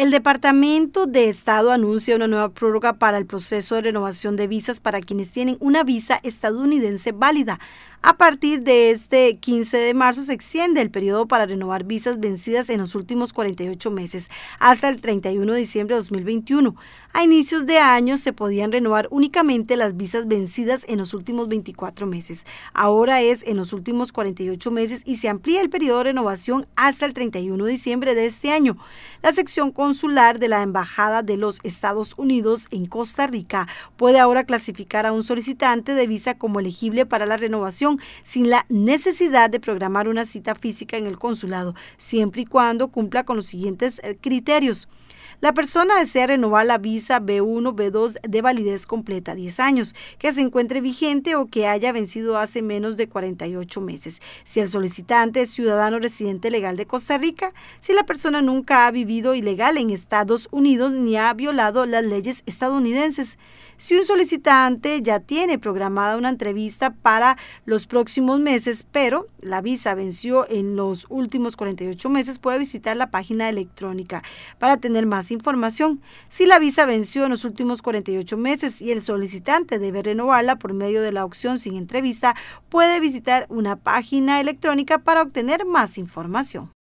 El Departamento de Estado anuncia una nueva prórroga para el proceso de renovación de visas para quienes tienen una visa estadounidense válida. A partir de este 15 de marzo se extiende el periodo para renovar visas vencidas en los últimos 48 meses hasta el 31 de diciembre de 2021. A inicios de año se podían renovar únicamente las visas vencidas en los últimos 24 meses. Ahora es en los últimos 48 meses y se amplía el periodo de renovación hasta el 31 de diciembre de este año. La sección con consular de la Embajada de los Estados Unidos en Costa Rica puede ahora clasificar a un solicitante de visa como elegible para la renovación sin la necesidad de programar una cita física en el consulado, siempre y cuando cumpla con los siguientes eh, criterios. La persona desea renovar la visa B1, B2 de validez completa, 10 años, que se encuentre vigente o que haya vencido hace menos de 48 meses. Si el solicitante es ciudadano residente legal de Costa Rica, si la persona nunca ha vivido ilegal, en Estados Unidos ni ha violado las leyes estadounidenses. Si un solicitante ya tiene programada una entrevista para los próximos meses, pero la visa venció en los últimos 48 meses, puede visitar la página electrónica para tener más información. Si la visa venció en los últimos 48 meses y el solicitante debe renovarla por medio de la opción sin entrevista, puede visitar una página electrónica para obtener más información.